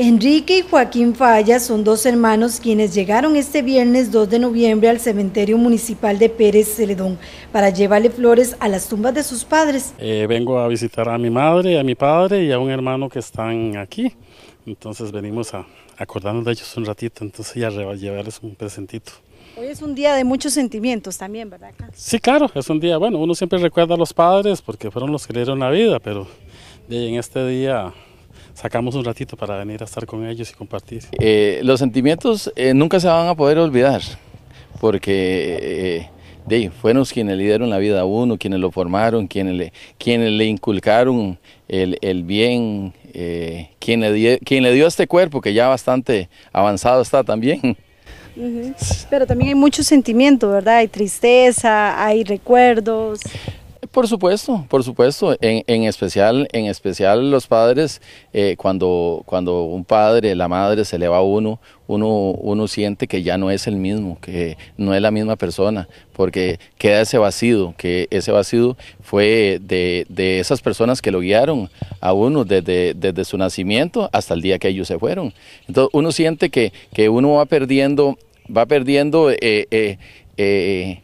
Enrique y Joaquín Falla son dos hermanos quienes llegaron este viernes 2 de noviembre al cementerio municipal de Pérez Celedón para llevarle flores a las tumbas de sus padres. Eh, vengo a visitar a mi madre, a mi padre y a un hermano que están aquí. Entonces venimos a acordarnos de ellos un ratito, entonces ya llevarles un presentito. Hoy es un día de muchos sentimientos también, ¿verdad? Sí, claro, es un día, bueno, uno siempre recuerda a los padres porque fueron los que le dieron la vida, pero en este día sacamos un ratito para venir a estar con ellos y compartir. Eh, los sentimientos eh, nunca se van a poder olvidar, porque eh, de, fueron quienes le dieron la vida a uno, quienes lo formaron, quienes le, quienes le inculcaron el, el bien, quien, le dio, quien le dio este cuerpo que ya bastante avanzado está también. Pero también hay muchos sentimientos ¿verdad? Hay tristeza, hay recuerdos. Por supuesto, por supuesto. En, especial, en especial los padres, eh, cuando, cuando un padre, la madre se le va a uno, uno, uno siente que ya no es el mismo, que no es la misma persona, porque queda ese vacío, que ese vacío fue de, esas personas que lo guiaron a uno desde, su nacimiento hasta el día que ellos se fueron. Entonces uno siente que, que uno va perdiendo, va perdiendo eh, eh,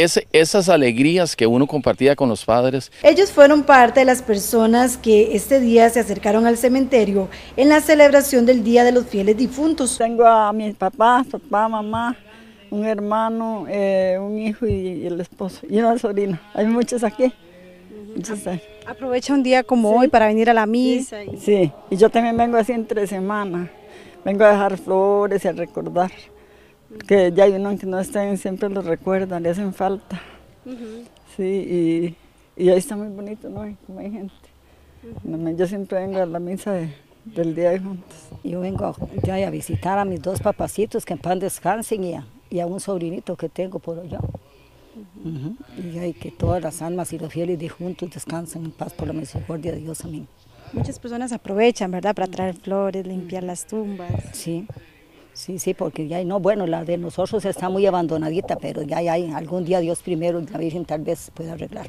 es esas alegrías que uno compartía con los padres. Ellos fueron parte de las personas que este día se acercaron al cementerio en la celebración del Día de los Fieles Difuntos. Tengo a mis papás, papá, mamá, un hermano, eh, un hijo y, el esposo y una sobrina. Hay muchos aquí. Ah, aprovecha un día como hoy para venir a la misa. Sí, y... sí, y yo también vengo así entre semana. Vengo a dejar flores y a recordar que ya hay uno que no estén, siempre los recuerdan, le hacen falta. Sí, y, y, ahí está muy bonito, ¿no? Como hay gente. Yo siempre vengo a la misa del Día de Juntos. Yo vengo a, a visitar a mis dos papacitos que en pan descansen y a, y a un sobrinito que tengo por allá. Y hay que todas las almas y los fieles de juntos descansen en paz por la misericordia de Dios. Amén. Muchas personas aprovechan, ¿verdad?, para mm. traer flores, limpiar las tumbas. Sí. Sí, sí, porque ya no, bueno, la de nosotros está muy abandonadita, pero ya hay, algún día Dios primero la Virgen tal vez pueda arreglar.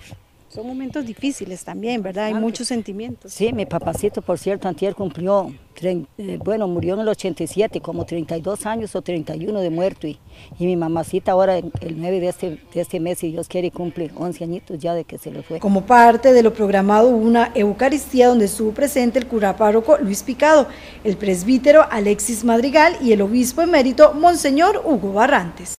Son momentos difíciles también, ¿verdad? Hay muchos sentimientos. Sí, mi papacito, por cierto, antier cumplió, eh, bueno, murió en el 87, como 32 años o 31 de muerto. Y, y mi mamacita ahora, el 9 de este, de este mes, si Dios quiere, cumple 11 añitos ya de que se le fue. Como parte de lo programado, hubo una Eucaristía donde estuvo presente el cura párroco Luis Picado, el presbítero Alexis Madrigal y el obispo emérito Monseñor Hugo Barrantes.